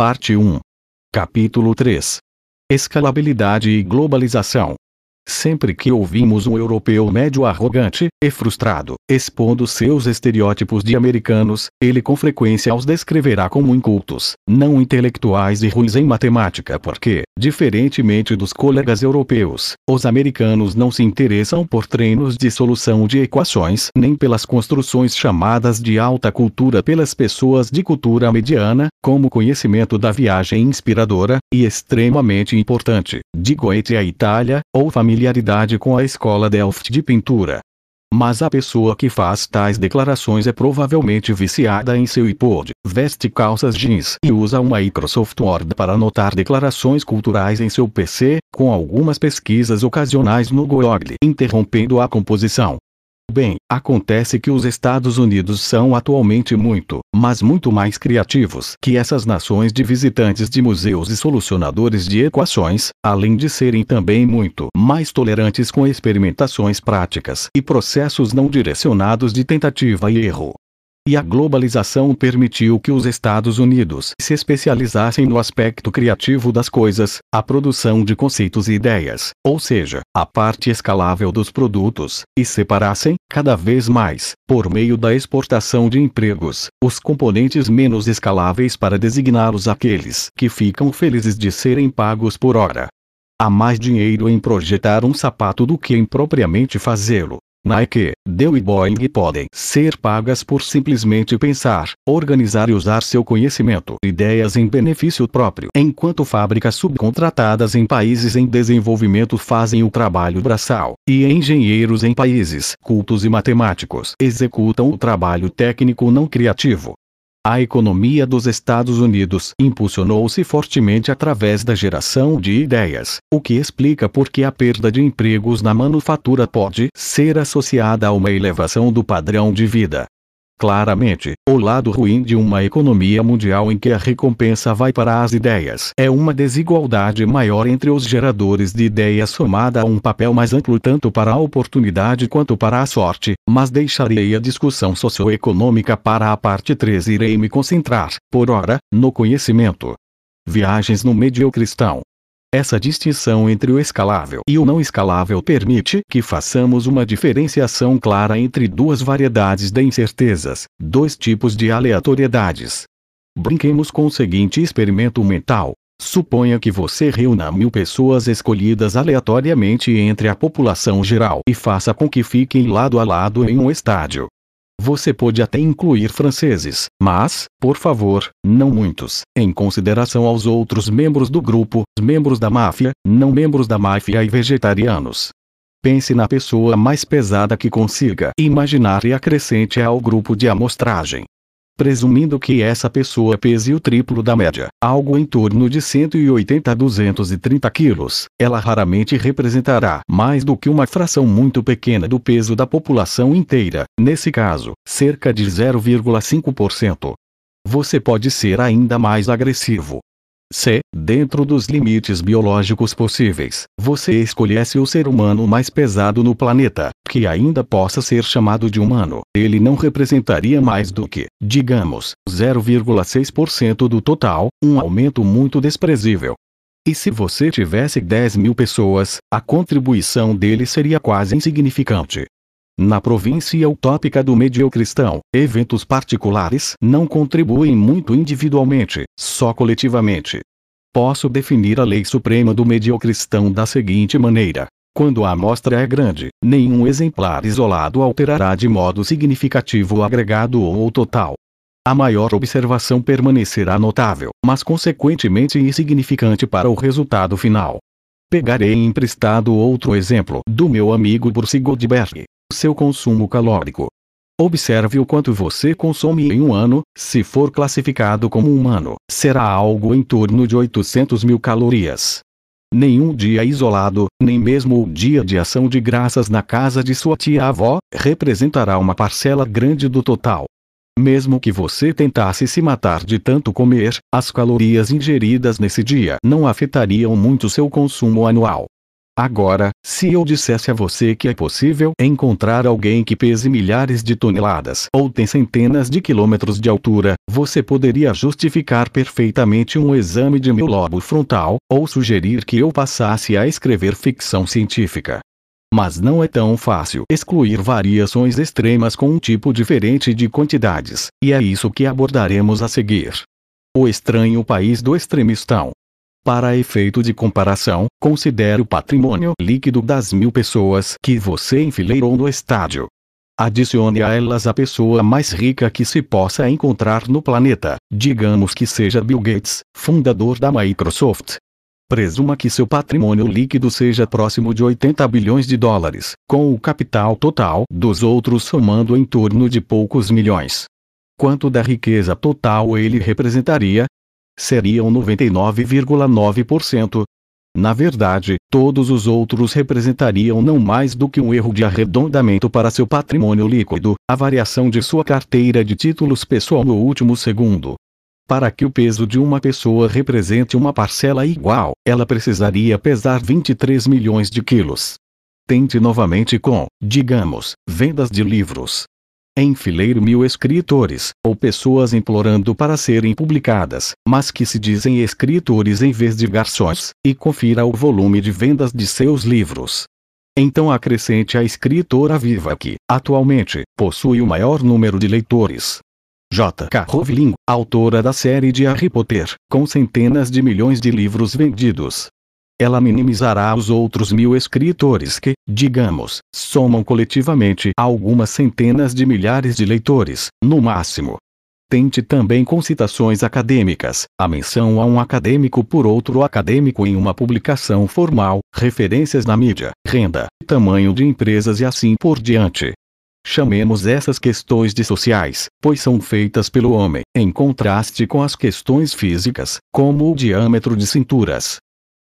Parte 1. Capítulo 3. Escalabilidade e globalização. Sempre que ouvimos um europeu médio arrogante e frustrado, expondo seus estereótipos de americanos, ele com frequência os descreverá como incultos, não intelectuais e ruins em matemática, porque, diferentemente dos colegas europeus, os americanos não se interessam por treinos de solução de equações nem pelas construções chamadas de alta cultura pelas pessoas de cultura mediana, como conhecimento da viagem inspiradora e extremamente importante de Goethe à Itália ou família familiaridade com a escola Delft de pintura. Mas a pessoa que faz tais declarações é provavelmente viciada em seu iPod, veste calças jeans e usa uma Microsoft Word para anotar declarações culturais em seu PC, com algumas pesquisas ocasionais no Google interrompendo a composição. Bem, acontece que os Estados Unidos são atualmente muito, mas muito mais criativos que essas nações de visitantes de museus e solucionadores de equações, além de serem também muito mais tolerantes com experimentações práticas e processos não direcionados de tentativa e erro e a globalização permitiu que os Estados Unidos se especializassem no aspecto criativo das coisas, a produção de conceitos e ideias, ou seja, a parte escalável dos produtos, e separassem, cada vez mais, por meio da exportação de empregos, os componentes menos escaláveis para designá-los aqueles que ficam felizes de serem pagos por hora. Há mais dinheiro em projetar um sapato do que em propriamente fazê-lo. Nike, Dell e Boeing podem ser pagas por simplesmente pensar, organizar e usar seu conhecimento, ideias em benefício próprio, enquanto fábricas subcontratadas em países em desenvolvimento fazem o trabalho braçal, e engenheiros em países cultos e matemáticos executam o trabalho técnico não criativo. A economia dos Estados Unidos impulsionou-se fortemente através da geração de ideias, o que explica por que a perda de empregos na manufatura pode ser associada a uma elevação do padrão de vida. Claramente, o lado ruim de uma economia mundial em que a recompensa vai para as ideias é uma desigualdade maior entre os geradores de ideias somada a um papel mais amplo tanto para a oportunidade quanto para a sorte, mas deixarei a discussão socioeconômica para a parte 3 e irei me concentrar, por ora, no conhecimento. Viagens no meio cristão. Essa distinção entre o escalável e o não escalável permite que façamos uma diferenciação clara entre duas variedades de incertezas, dois tipos de aleatoriedades. Brinquemos com o seguinte experimento mental. Suponha que você reúna mil pessoas escolhidas aleatoriamente entre a população geral e faça com que fiquem lado a lado em um estádio. Você pode até incluir franceses, mas, por favor, não muitos, em consideração aos outros membros do grupo, membros da máfia, não membros da máfia e vegetarianos. Pense na pessoa mais pesada que consiga imaginar e acrescente ao grupo de amostragem presumindo que essa pessoa pese o triplo da média, algo em torno de 180 a 230 quilos, ela raramente representará mais do que uma fração muito pequena do peso da população inteira, nesse caso, cerca de 0,5%. Você pode ser ainda mais agressivo, se, dentro dos limites biológicos possíveis, você escolhesse o ser humano mais pesado no planeta, que ainda possa ser chamado de humano, ele não representaria mais do que, digamos, 0,6% do total, um aumento muito desprezível. E se você tivesse 10 mil pessoas, a contribuição dele seria quase insignificante, na província utópica do mediocristão, eventos particulares não contribuem muito individualmente, só coletivamente. Posso definir a lei suprema do mediocristão da seguinte maneira: quando a amostra é grande, nenhum exemplar isolado alterará de modo significativo o agregado ou o total. A maior observação permanecerá notável, mas consequentemente insignificante para o resultado final. Pegarei emprestado outro exemplo do meu amigo Goldberg seu consumo calórico. Observe o quanto você consome em um ano, se for classificado como humano, será algo em torno de 800 mil calorias. Nenhum dia isolado, nem mesmo o dia de ação de graças na casa de sua tia-avó, representará uma parcela grande do total. Mesmo que você tentasse se matar de tanto comer, as calorias ingeridas nesse dia não afetariam muito seu consumo anual. Agora, se eu dissesse a você que é possível encontrar alguém que pese milhares de toneladas ou tem centenas de quilômetros de altura, você poderia justificar perfeitamente um exame de meu lobo frontal, ou sugerir que eu passasse a escrever ficção científica. Mas não é tão fácil excluir variações extremas com um tipo diferente de quantidades, e é isso que abordaremos a seguir. O Estranho País do Extremistão para efeito de comparação, considere o patrimônio líquido das mil pessoas que você enfileirou no estádio. Adicione a elas a pessoa mais rica que se possa encontrar no planeta, digamos que seja Bill Gates, fundador da Microsoft. Presuma que seu patrimônio líquido seja próximo de 80 bilhões de dólares, com o capital total dos outros somando em torno de poucos milhões. Quanto da riqueza total ele representaria, seriam 99,9%. Na verdade, todos os outros representariam não mais do que um erro de arredondamento para seu patrimônio líquido, a variação de sua carteira de títulos pessoal no último segundo. Para que o peso de uma pessoa represente uma parcela igual, ela precisaria pesar 23 milhões de quilos. Tente novamente com, digamos, vendas de livros, enfileiro mil escritores, ou pessoas implorando para serem publicadas, mas que se dizem escritores em vez de garçons, e confira o volume de vendas de seus livros. Então acrescente a escritora viva que, atualmente, possui o maior número de leitores. J.K. Rowling, autora da série de Harry Potter, com centenas de milhões de livros vendidos, ela minimizará os outros mil escritores que, digamos, somam coletivamente algumas centenas de milhares de leitores, no máximo. Tente também com citações acadêmicas, a menção a um acadêmico por outro acadêmico em uma publicação formal, referências na mídia, renda, tamanho de empresas e assim por diante. Chamemos essas questões de sociais, pois são feitas pelo homem, em contraste com as questões físicas, como o diâmetro de cinturas,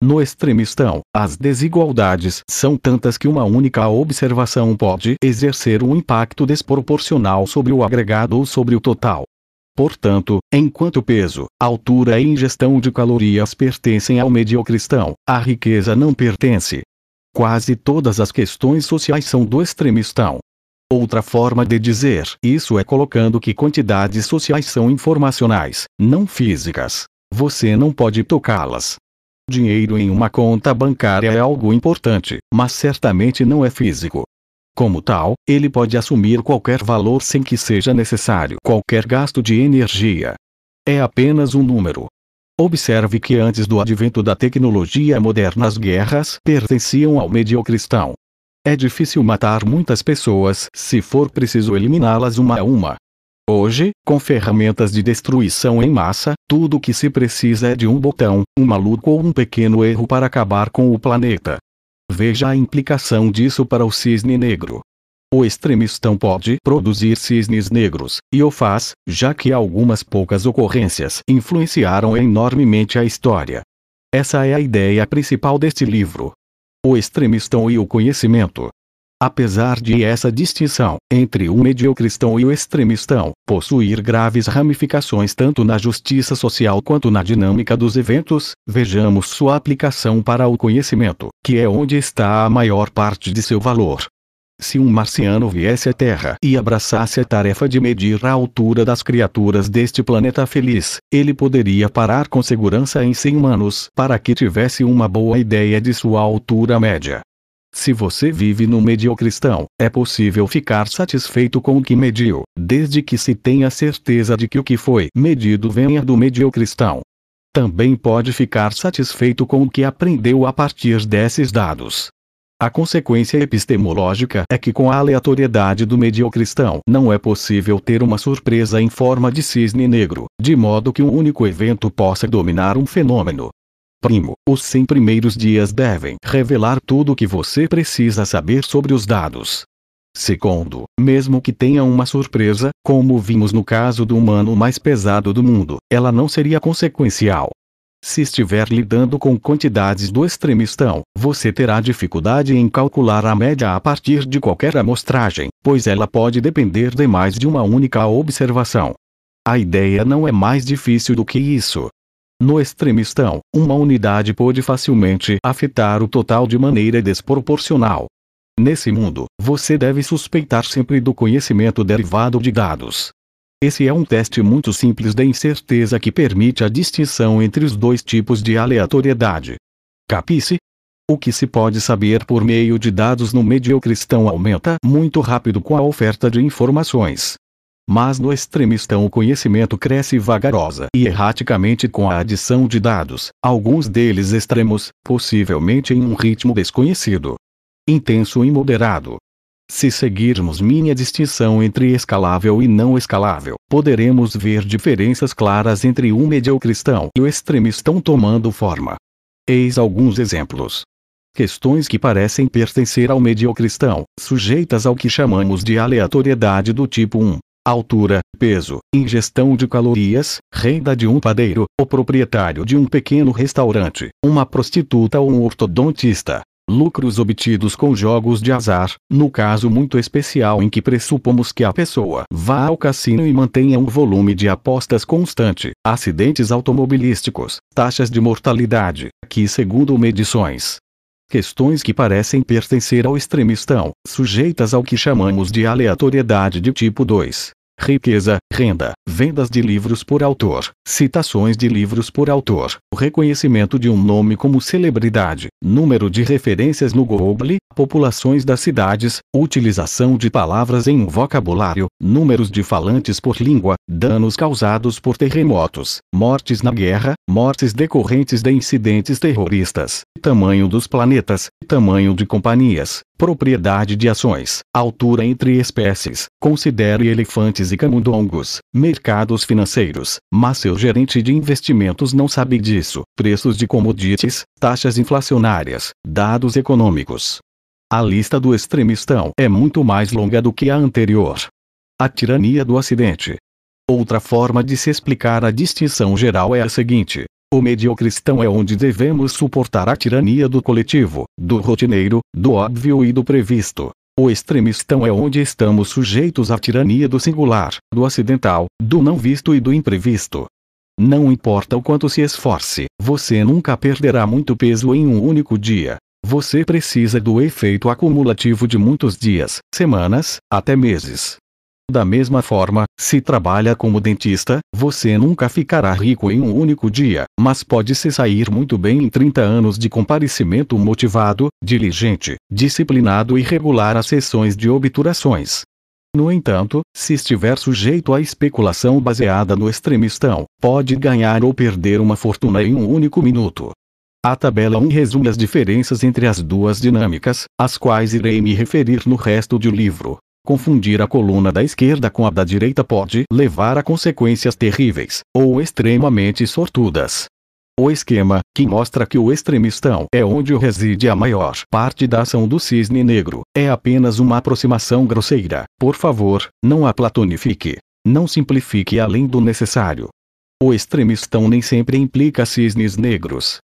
no extremistão, as desigualdades são tantas que uma única observação pode exercer um impacto desproporcional sobre o agregado ou sobre o total. Portanto, enquanto peso, altura e ingestão de calorias pertencem ao mediocristão, a riqueza não pertence. Quase todas as questões sociais são do extremistão. Outra forma de dizer isso é colocando que quantidades sociais são informacionais, não físicas. Você não pode tocá-las, Dinheiro em uma conta bancária é algo importante, mas certamente não é físico. Como tal, ele pode assumir qualquer valor sem que seja necessário qualquer gasto de energia. É apenas um número. Observe que antes do advento da tecnologia moderna as guerras pertenciam ao mediocristão. É difícil matar muitas pessoas se for preciso eliminá-las uma a uma. Hoje, com ferramentas de destruição em massa, tudo o que se precisa é de um botão, um maluco ou um pequeno erro para acabar com o planeta. Veja a implicação disso para o cisne negro. O extremistão pode produzir cisnes negros, e o faz, já que algumas poucas ocorrências influenciaram enormemente a história. Essa é a ideia principal deste livro. O extremistão e o conhecimento. Apesar de essa distinção entre o mediocristão e o extremistão possuir graves ramificações tanto na justiça social quanto na dinâmica dos eventos, vejamos sua aplicação para o conhecimento, que é onde está a maior parte de seu valor. Se um marciano viesse à Terra e abraçasse a tarefa de medir a altura das criaturas deste planeta feliz, ele poderia parar com segurança em 100 anos para que tivesse uma boa ideia de sua altura média. Se você vive no mediocristão, é possível ficar satisfeito com o que mediu, desde que se tenha certeza de que o que foi medido venha do mediocristão. Também pode ficar satisfeito com o que aprendeu a partir desses dados. A consequência epistemológica é que com a aleatoriedade do mediocristão não é possível ter uma surpresa em forma de cisne negro, de modo que um único evento possa dominar um fenômeno, Primo, os 100 primeiros dias devem revelar tudo o que você precisa saber sobre os dados. Segundo, mesmo que tenha uma surpresa, como vimos no caso do humano mais pesado do mundo, ela não seria consequencial. Se estiver lidando com quantidades do extremistão, você terá dificuldade em calcular a média a partir de qualquer amostragem, pois ela pode depender de mais de uma única observação. A ideia não é mais difícil do que isso, no extremistão, uma unidade pode facilmente afetar o total de maneira desproporcional. Nesse mundo, você deve suspeitar sempre do conhecimento derivado de dados. Esse é um teste muito simples de incerteza que permite a distinção entre os dois tipos de aleatoriedade. Capice? O que se pode saber por meio de dados no meio cristão aumenta muito rápido com a oferta de informações mas no extremistão o conhecimento cresce vagarosa e erraticamente com a adição de dados, alguns deles extremos, possivelmente em um ritmo desconhecido. Intenso e moderado. Se seguirmos minha distinção entre escalável e não escalável, poderemos ver diferenças claras entre o mediocristão e o extremistão tomando forma. Eis alguns exemplos. Questões que parecem pertencer ao mediocristão, sujeitas ao que chamamos de aleatoriedade do tipo 1, altura, peso, ingestão de calorias, renda de um padeiro, o proprietário de um pequeno restaurante, uma prostituta ou um ortodontista. Lucros obtidos com jogos de azar, no caso muito especial em que pressupomos que a pessoa vá ao cassino e mantenha um volume de apostas constante, acidentes automobilísticos, taxas de mortalidade, que, segundo medições, questões que parecem pertencer ao extremistão, sujeitas ao que chamamos de aleatoriedade de tipo 2. Riqueza, renda, vendas de livros por autor, citações de livros por autor, o reconhecimento de um nome como celebridade, número de referências no Google, populações das cidades, utilização de palavras em um vocabulário, números de falantes por língua, danos causados por terremotos, mortes na guerra, mortes decorrentes de incidentes terroristas, tamanho dos planetas, tamanho de companhias, propriedade de ações, altura entre espécies, considere elefantes e camundongos, mercados financeiros, mas seu gerente de investimentos não sabe disso serviço, preços de commodities, taxas inflacionárias, dados econômicos. A lista do extremistão é muito mais longa do que a anterior. A tirania do Ocidente. Outra forma de se explicar a distinção geral é a seguinte: o mediocristão é onde devemos suportar a tirania do coletivo, do rotineiro, do óbvio e do previsto. O extremistão é onde estamos sujeitos à tirania do singular, do acidental, do não visto e do imprevisto. Não importa o quanto se esforce, você nunca perderá muito peso em um único dia. Você precisa do efeito acumulativo de muitos dias, semanas, até meses. Da mesma forma, se trabalha como dentista, você nunca ficará rico em um único dia, mas pode se sair muito bem em 30 anos de comparecimento motivado, diligente, disciplinado e regular as sessões de obturações. No entanto, se estiver sujeito à especulação baseada no extremistão, pode ganhar ou perder uma fortuna em um único minuto. A tabela 1 resume as diferenças entre as duas dinâmicas, às quais irei me referir no resto do livro. Confundir a coluna da esquerda com a da direita pode levar a consequências terríveis, ou extremamente sortudas. O esquema, que mostra que o extremistão é onde reside a maior parte da ação do cisne negro, é apenas uma aproximação grosseira. Por favor, não a platonifique. Não simplifique além do necessário. O extremistão nem sempre implica cisnes negros,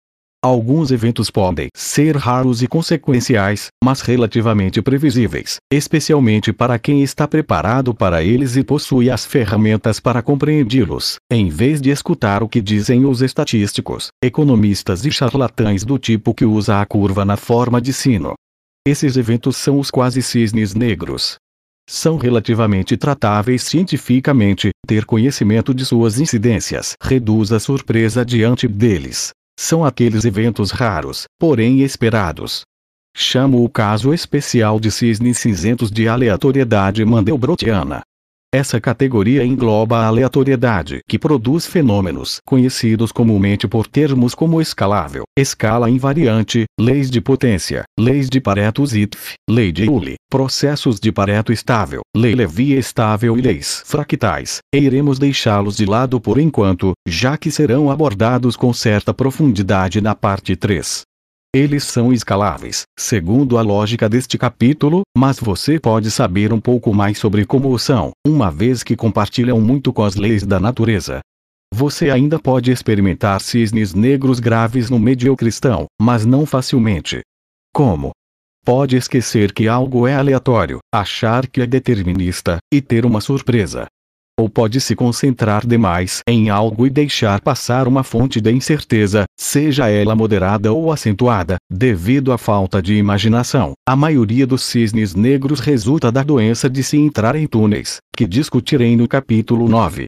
Alguns eventos podem ser raros e consequenciais, mas relativamente previsíveis, especialmente para quem está preparado para eles e possui as ferramentas para compreendê-los, em vez de escutar o que dizem os estatísticos, economistas e charlatães do tipo que usa a curva na forma de sino. Esses eventos são os quase cisnes negros, são relativamente tratáveis cientificamente, ter conhecimento de suas incidências reduz a surpresa diante deles, são aqueles eventos raros, porém esperados. Chamo o caso especial de cisnes cinzentos de aleatoriedade mandelbrotiana, essa categoria engloba a aleatoriedade que produz fenômenos conhecidos comumente por termos como escalável, escala invariante, leis de potência, leis de Pareto-Zipf, lei de Hulle, processos de Pareto estável, lei Levy estável e leis fractais. E iremos deixá-los de lado por enquanto, já que serão abordados com certa profundidade na parte 3. Eles são escaláveis, segundo a lógica deste capítulo, mas você pode saber um pouco mais sobre como o são, uma vez que compartilham muito com as leis da natureza. Você ainda pode experimentar cisnes negros graves no meio cristão, mas não facilmente. Como? Pode esquecer que algo é aleatório, achar que é determinista, e ter uma surpresa ou pode se concentrar demais em algo e deixar passar uma fonte de incerteza, seja ela moderada ou acentuada, devido à falta de imaginação. A maioria dos cisnes negros resulta da doença de se entrar em túneis, que discutirei no capítulo 9.